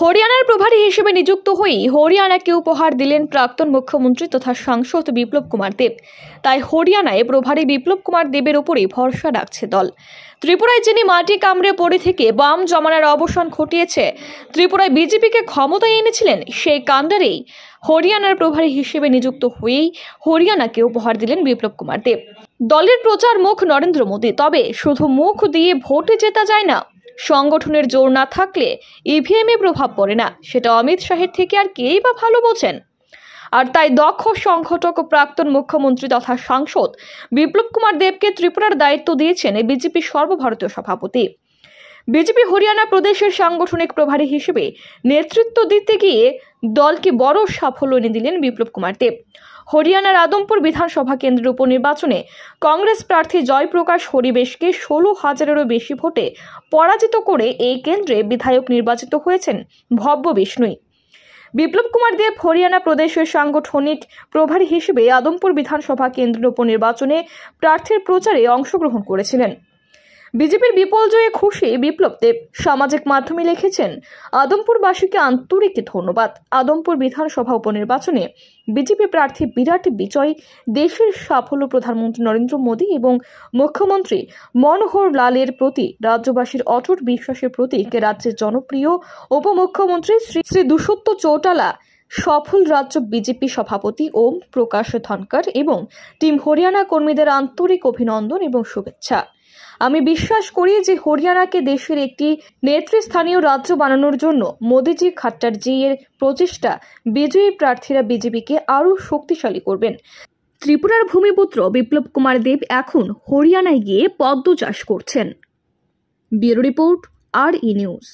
হরিয়ানার প্রভারী হিসেবে নিযুক্ত হয়েই হরিয়ানাকে উপহার দিলেন প্রাক্তন মুখ্যমন্ত্রী তথা সাংসদ বিপ্লব কুমার দেব তাই হরিয়ানায় প্রভারী বিপ্লব কুমার দেবের উপরেই ভরসা রাখছে দল ত্রিপুরায় যিনি মাটি কামড়ে পড়ে থেকে বাম জমানার অবসান ঘটিয়েছে ত্রিপুরায় বিজেপিকে ক্ষমতায় এনেছিলেন সেই কাণ্ডারেই হরিয়ানার প্রভারী হিসেবে নিযুক্ত হয়েই হরিয়ানাকে উপহার দিলেন বিপ্লব কুমার দেব দলের প্রচার মুখ নরেন্দ্র মোদী তবে শুধু মুখ দিয়ে ভোটে জেতা যায় না সংগঠনের জোর না থাকলে ইভিএমে e প্রভাব পড়ে না সেটা অমিত শাহের থেকে আর কেই বা ভালো বোঝেন আর তাই দক্ষ সংগঠক ও প্রাক্তন মুখ্যমন্ত্রী তথা সাংসদ বিপ্লব কুমার দেবকে ত্রিপুরার দায়িত্ব দিয়েছেন বিজেপির সর্বভারতীয় সভাপতি বিজেপি হরিয়ানা প্রদেশের সাংগঠনিক প্রভারী হিসেবে নেতৃত্ব দিতে গিয়ে দলকে বড় সাফল্য এনে দিলেন বিপ্লব কুমার দেব হরিয়ানার আদমপুর বিধানসভা কেন্দ্রের উপনির্বাচনে কংগ্রেস প্রার্থী জয়প্রকাশ হরিবেশকে ষোলো হাজারেরও বেশি ভোটে পরাজিত করে এই কেন্দ্রে বিধায়ক নির্বাচিত হয়েছেন ভব্য বিষ্ণুই বিপ্লব কুমার দেব হরিয়ানা প্রদেশের সাংগঠনিক প্রভারী হিসেবে আদমপুর বিধানসভা কেন্দ্রের উপনির্বাচনে প্রার্থীর প্রচারে অংশগ্রহণ করেছিলেন বিজেপির জয়ে খুশি বিপ্লব দেব সামাজিক মাধ্যমে লিখেছেন আদমপুরবাসীকে আন্তরিক ধন্যবাদ আদমপুর বিধানসভা উপনির্বাচনে বিজেপি প্রার্থী বিরাট বিজয় দেশের সাফল্য প্রধানমন্ত্রী নরেন্দ্র মোদী এবং মুখ্যমন্ত্রী মনোহর লালের প্রতি রাজ্যবাসীর অটুট বিশ্বাসের প্রতীক রাজ্যের জনপ্রিয় উপমুখ্যমন্ত্রী শ্রী শ্রী দুষত্ত চৌটালা সফল রাজ্য বিজেপি সভাপতি ওম প্রকাশ ধনকর এবং টিম হরিয়ানা কর্মীদের আন্তরিক অভিনন্দন এবং শুভেচ্ছা আমি বিশ্বাস করি যে হরিয়ানাকে দেশের একটি নেতৃস্থানীয় রাজ্য বানানোর জন্য মোদিজি খাট্টারজি এর প্রচেষ্টা বিজয়ী প্রার্থীরা বিজেপিকে আরও শক্তিশালী করবেন ত্রিপুরার ভূমিপুত্র বিপ্লব কুমার দেব এখন হরিয়ানায় গিয়ে পদ্ম চাষ করছেন ব্যুরো রিপোর্ট আর ই নিউজ